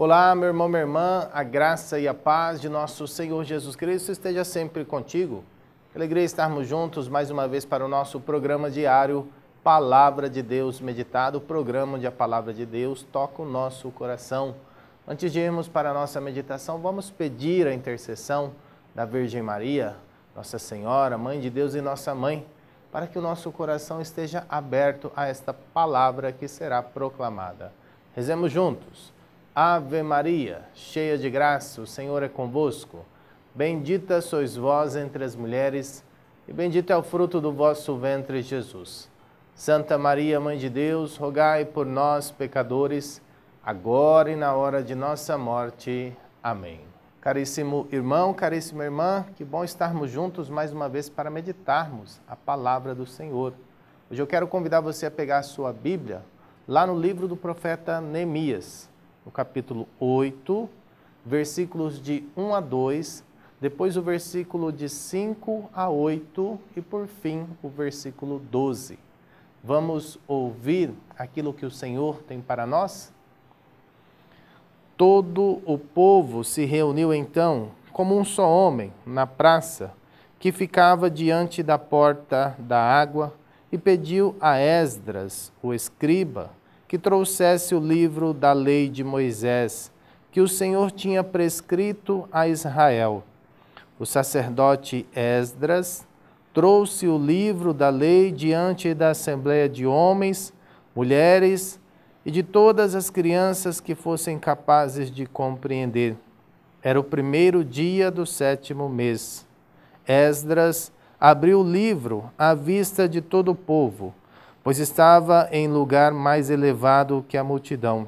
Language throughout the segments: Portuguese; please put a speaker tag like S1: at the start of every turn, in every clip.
S1: Olá, meu irmão, minha irmã, a graça e a paz de nosso Senhor Jesus Cristo esteja sempre contigo. Que alegria estarmos juntos mais uma vez para o nosso programa diário Palavra de Deus Meditado, o programa onde a Palavra de Deus toca o nosso coração. Antes de irmos para a nossa meditação, vamos pedir a intercessão da Virgem Maria, Nossa Senhora, Mãe de Deus e Nossa Mãe, para que o nosso coração esteja aberto a esta palavra que será proclamada. Rezemos juntos. Ave Maria, cheia de graça, o Senhor é convosco. Bendita sois vós entre as mulheres, e bendito é o fruto do vosso ventre, Jesus. Santa Maria, Mãe de Deus, rogai por nós, pecadores, agora e na hora de nossa morte. Amém. Caríssimo irmão, caríssima irmã, que bom estarmos juntos mais uma vez para meditarmos a palavra do Senhor. Hoje eu quero convidar você a pegar a sua Bíblia lá no livro do profeta Neemias no capítulo 8, versículos de 1 a 2, depois o versículo de 5 a 8 e por fim o versículo 12. Vamos ouvir aquilo que o Senhor tem para nós? Todo o povo se reuniu então, como um só homem, na praça, que ficava diante da porta da água, e pediu a Esdras, o escriba, que trouxesse o livro da lei de Moisés, que o Senhor tinha prescrito a Israel. O sacerdote Esdras trouxe o livro da lei diante da assembleia de homens, mulheres e de todas as crianças que fossem capazes de compreender. Era o primeiro dia do sétimo mês. Esdras abriu o livro à vista de todo o povo pois estava em lugar mais elevado que a multidão.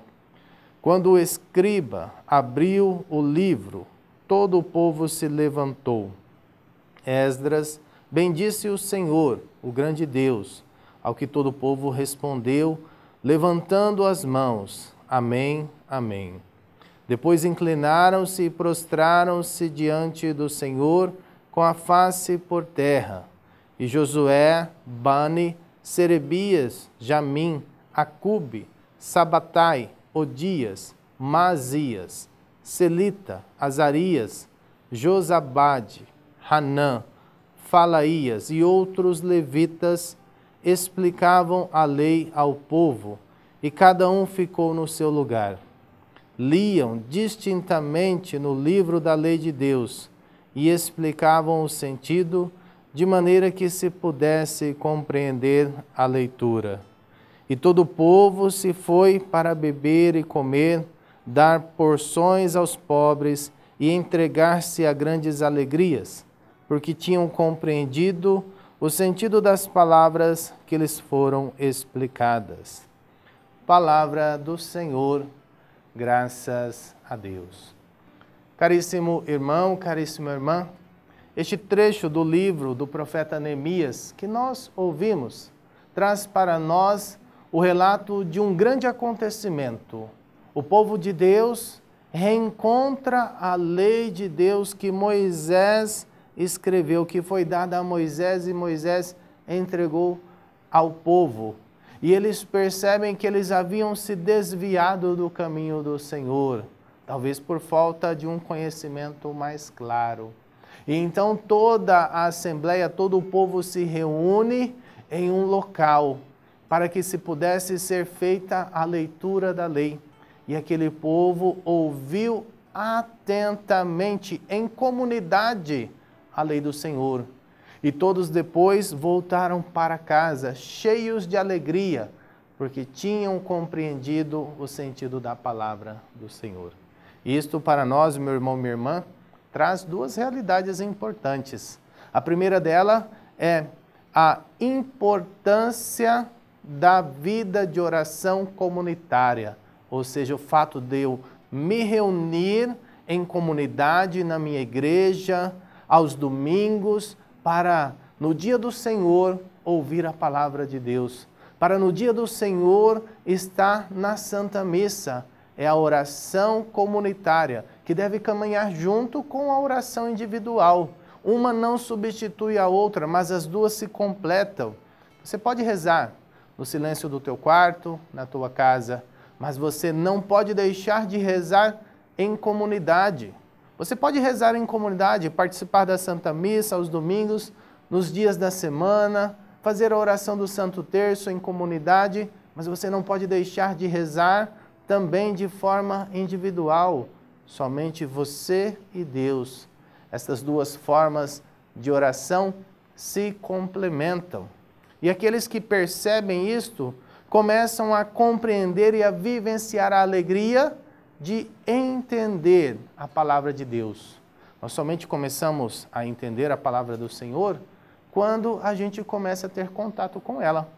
S1: Quando o escriba abriu o livro, todo o povo se levantou. Esdras bendisse o Senhor, o grande Deus, ao que todo o povo respondeu, levantando as mãos: Amém, Amém. Depois inclinaram-se e prostraram-se diante do Senhor com a face por terra. E Josué, Bani, Serebias, Jamim, Acube, Sabatai, Odias, Mazias, Selita, Azarias, Josabade, Hanã, Falaías e outros levitas explicavam a lei ao povo, e cada um ficou no seu lugar. Liam distintamente no livro da lei de Deus e explicavam o sentido de maneira que se pudesse compreender a leitura. E todo o povo se foi para beber e comer, dar porções aos pobres e entregar-se a grandes alegrias, porque tinham compreendido o sentido das palavras que lhes foram explicadas. Palavra do Senhor, graças a Deus. Caríssimo irmão, caríssima irmã, este trecho do livro do profeta Neemias que nós ouvimos traz para nós o relato de um grande acontecimento. O povo de Deus reencontra a lei de Deus que Moisés escreveu, que foi dada a Moisés e Moisés entregou ao povo. E eles percebem que eles haviam se desviado do caminho do Senhor, talvez por falta de um conhecimento mais claro. E então toda a assembleia, todo o povo se reúne em um local para que se pudesse ser feita a leitura da lei. E aquele povo ouviu atentamente, em comunidade, a lei do Senhor. E todos depois voltaram para casa, cheios de alegria, porque tinham compreendido o sentido da palavra do Senhor. Isto para nós, meu irmão, minha irmã, traz duas realidades importantes. A primeira dela é a importância da vida de oração comunitária, ou seja, o fato de eu me reunir em comunidade, na minha igreja, aos domingos, para no dia do Senhor ouvir a palavra de Deus, para no dia do Senhor estar na Santa Missa, é a oração comunitária, que deve caminhar junto com a oração individual. Uma não substitui a outra, mas as duas se completam. Você pode rezar no silêncio do teu quarto, na tua casa, mas você não pode deixar de rezar em comunidade. Você pode rezar em comunidade, participar da Santa Missa aos domingos, nos dias da semana, fazer a oração do Santo Terço em comunidade, mas você não pode deixar de rezar também de forma individual, somente você e Deus. Estas duas formas de oração se complementam. E aqueles que percebem isto começam a compreender e a vivenciar a alegria de entender a palavra de Deus. Nós somente começamos a entender a palavra do Senhor quando a gente começa a ter contato com ela,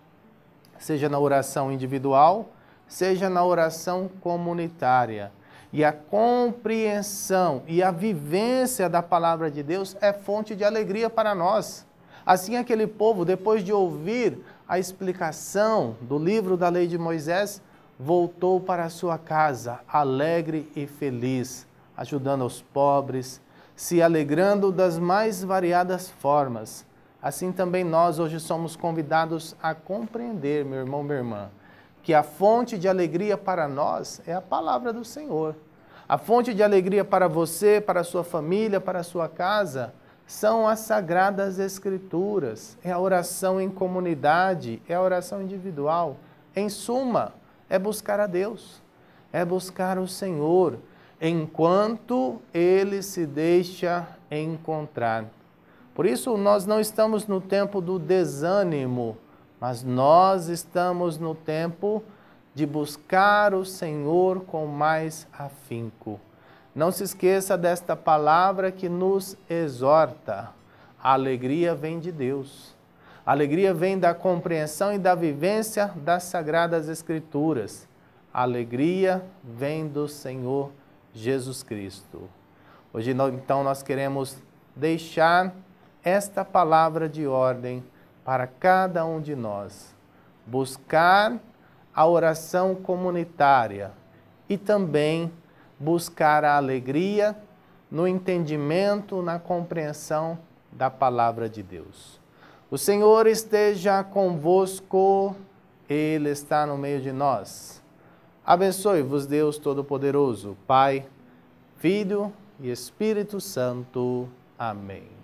S1: seja na oração individual, seja na oração comunitária. E a compreensão e a vivência da palavra de Deus é fonte de alegria para nós. Assim, aquele povo, depois de ouvir a explicação do livro da lei de Moisés, voltou para sua casa alegre e feliz, ajudando os pobres, se alegrando das mais variadas formas. Assim também nós hoje somos convidados a compreender, meu irmão, minha irmã que a fonte de alegria para nós é a palavra do Senhor. A fonte de alegria para você, para a sua família, para a sua casa, são as sagradas escrituras, é a oração em comunidade, é a oração individual. Em suma, é buscar a Deus, é buscar o Senhor, enquanto ele se deixa encontrar. Por isso, nós não estamos no tempo do desânimo, mas nós estamos no tempo de buscar o Senhor com mais afinco. Não se esqueça desta palavra que nos exorta. A alegria vem de Deus. A alegria vem da compreensão e da vivência das Sagradas Escrituras. A alegria vem do Senhor Jesus Cristo. Hoje, então, nós queremos deixar esta palavra de ordem para cada um de nós. Buscar a oração comunitária e também buscar a alegria no entendimento, na compreensão da palavra de Deus. O Senhor esteja convosco, Ele está no meio de nós. Abençoe-vos, Deus Todo-Poderoso, Pai, Filho e Espírito Santo. Amém.